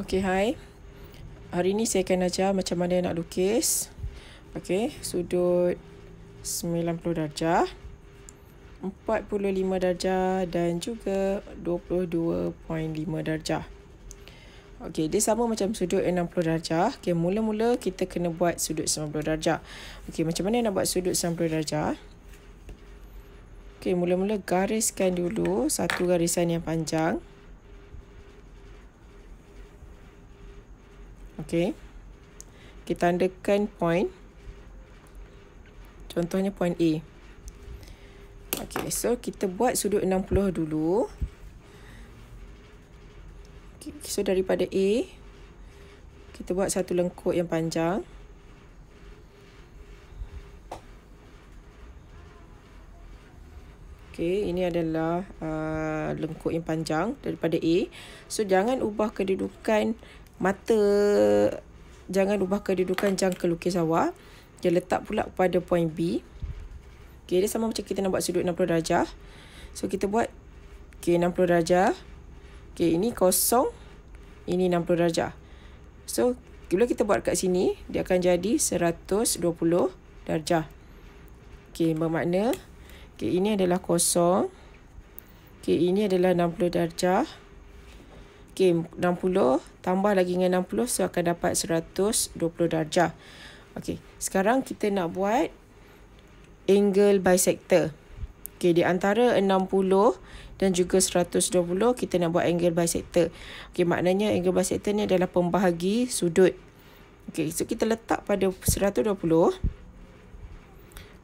Okay, hi. Hari ni saya akan ajar macam mana nak lukis. Okay, sudut 90 darjah. 45 darjah dan juga 22.5 darjah. Okay, dia sama macam sudut 60 darjah. Okay, mula-mula kita kena buat sudut 90 darjah. Okay, macam mana nak buat sudut 90 darjah? Okay, mula-mula gariskan dulu satu garisan yang panjang. Okay. Kita tandakan point. Contohnya point A. Okay, so kita buat sudut 60 dulu. Okay, so daripada A, kita buat satu lengkuk yang panjang. Okay, ini adalah uh, lengkuk yang panjang daripada A. So, jangan ubah kedudukan mata jangan ubah kedudukan jangka lukis awak. Dia letak pula pada point B. Okey, dia sama macam kita nak buat sudut 60 darjah. So kita buat okey 60 darjah. Okey, ini kosong, ini 60 darjah. So bila kita buat kat sini, dia akan jadi 120 darjah. Okay, bermakna okey ini adalah kosong. Okey, ini adalah 60 darjah. Okey, 60 tambah lagi dengan 60 so akan dapat 120 darjah. Okey, sekarang kita nak buat angle bisector. Okey, di antara 60 dan juga 120 kita nak buat angle bisector. Okey, maknanya angle bisector ni adalah pembahagi sudut. Okey, so kita letak pada 120.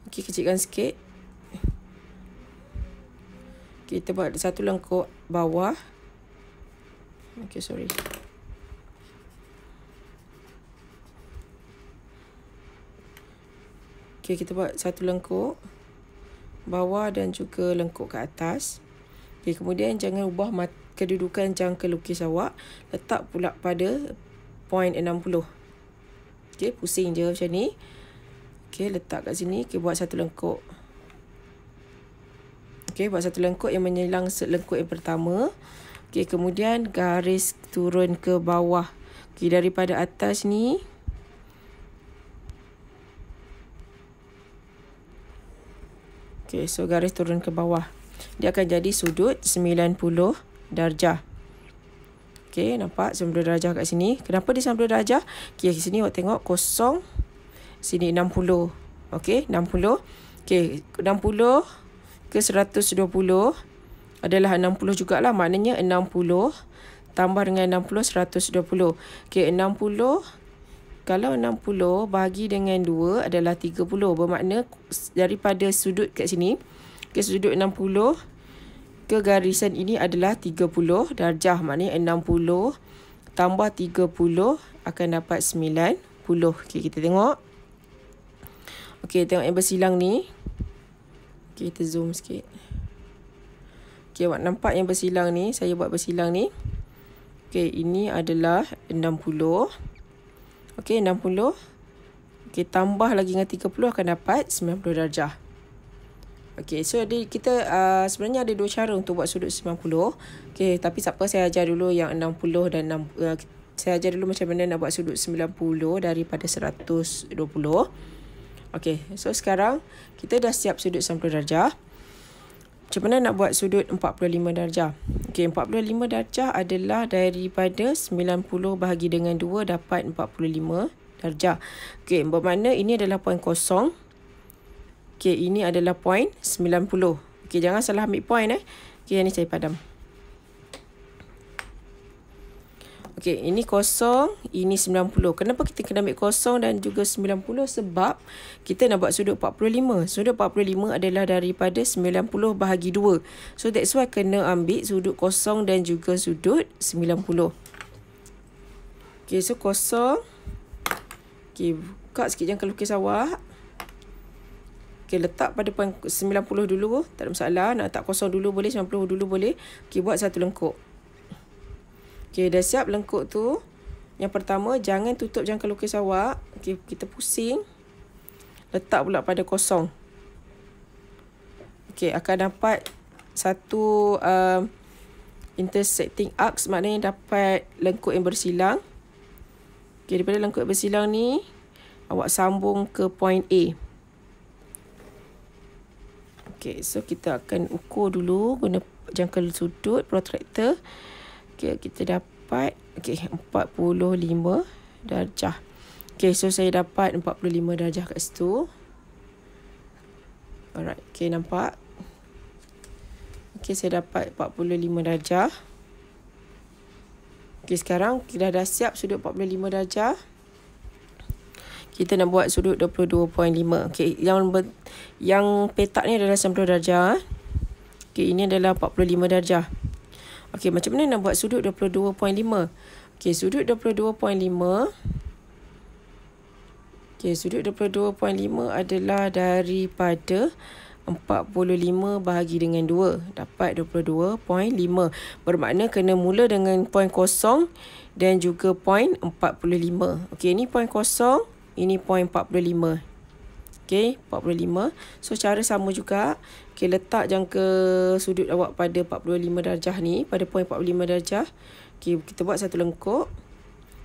Okey, kecilkan sikit. Kita buat satu lengkok bawah. Okay, sorry. Okay, kita buat satu lengkuk. Bawah dan juga lengkuk ke atas. Okay, kemudian jangan ubah kedudukan jangka lukis awak. Letak pula pada point 0.60. Okay, pusing je macam ni. Okay, letak kat sini. Okay, buat satu lengkuk. Okay, buat satu lengkuk yang menyelang lengkuk yang pertama. Okey, kemudian garis turun ke bawah. Okey, daripada atas ni. Okey, so garis turun ke bawah. Dia akan jadi sudut 90 darjah. Okey, nampak 90 darjah kat sini. Kenapa dia 90 darjah? Okey, kat sini awak tengok kosong. Sini 60. Okey, 60. Okey, 60 ke 120. 120 adalah 60 jugalah. Maknanya 60 tambah dengan 60, 120. Okey, 60. Kalau 60 bagi dengan 2 adalah 30. Bermakna daripada sudut kat sini. Okey, sudut 60 ke garisan ini adalah 30 darjah. Maknanya 60 tambah 30 akan dapat 90. Okey, kita tengok. Okey, tengok yang bersilang ni. kita zoom sikit. Okey awak nampak yang bersilang ni, saya buat bersilang ni. Okey, ini adalah 60. Okey, 60. Okey, tambah lagi dengan 30 akan dapat 90 darjah. Okey, so ada kita uh, sebenarnya ada dua cara untuk buat sudut 90. Okey, tapi siapa saya ajar dulu yang 60 dan 6 uh, saya ajar dulu macam mana nak buat sudut 90 daripada 120. Okey, so sekarang kita dah siap sudut 90 darjah macam mana nak buat sudut 45 darjah? Okey, 45 darjah adalah daripada 90 bahagi dengan 2 dapat 45 darjah. Okey, bermakna ini adalah poin kosong. Okey, ini adalah poin 90. Okey, jangan salah ambil poin eh. Okey, ini saya padam. Okey, ini kosong, ini 90. Kenapa kita kena ambil kosong dan juga 90? Sebab kita nak buat sudut 45. Sudut 45 adalah daripada 90 bahagi 2. So that's why kena ambil sudut kosong dan juga sudut 90. Okey, so kosong. Okey, buka sikit jangan lukis awak. Okey, letak pada poin 90 dulu. Tak ada masalah. Nak letak kosong dulu boleh, 90 dulu boleh. Okey, buat satu lengkuk. Okey, dah siap lengkuk tu. Yang pertama, jangan tutup jangka lukis awak. Okey, kita pusing. Letak pula pada kosong. Okey, akan dapat satu um, intersecting arcs. Maknanya dapat lengkuk yang bersilang. Okey, daripada lengkuk yang bersilang ni, awak sambung ke point A. Okey, so kita akan ukur dulu guna jangka sudut protractor. Okay, kita dapat okay, 45 darjah. Okay, so saya dapat 45 darjah kat situ. Alright, okay, nampak? Okay, saya dapat 45 darjah. Okay, sekarang kita dah siap sudut 45 darjah. Kita nak buat sudut 22.5. Okay, yang yang petak ni adalah 90 darjah. Eh. Okay, ini adalah 45 darjah. Okey, macam mana nak buat sudut 22.5? Okey, sudut 22.5. Okey, sudut 22.5 adalah daripada 45 bahagi dengan 2. Dapat 22.5. Bermakna kena mula dengan point kosong dan juga point 45. Okey, ini point kosong. Ini point 45. Okey, 45. So, cara sama juga. Okay, letak jangka sudut awak pada 45 darjah ni. Pada poin 45 darjah. Okay, kita buat satu lengkuk.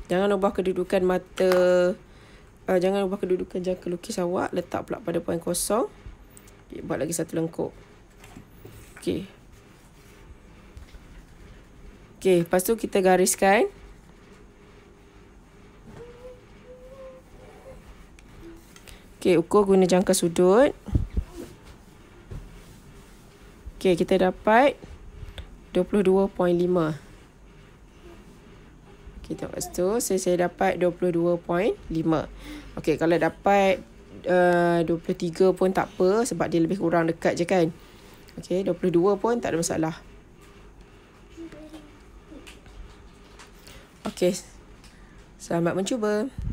Jangan ubah kedudukan mata. Uh, jangan ubah kedudukan jangka lukis awak. Letak pula pada poin kosong. Okay, buat lagi satu lengkuk. Okay. Okay, lepas tu kita gariskan. Okay, ukur guna jangka sudut. Okay, kita dapat 22.5. Okay, tengok kat situ. So, saya dapat 22.5. Okay, kalau dapat uh, 23 pun tak apa sebab dia lebih kurang dekat je kan. Okay, 22 pun tak ada masalah. Okay, selamat mencuba.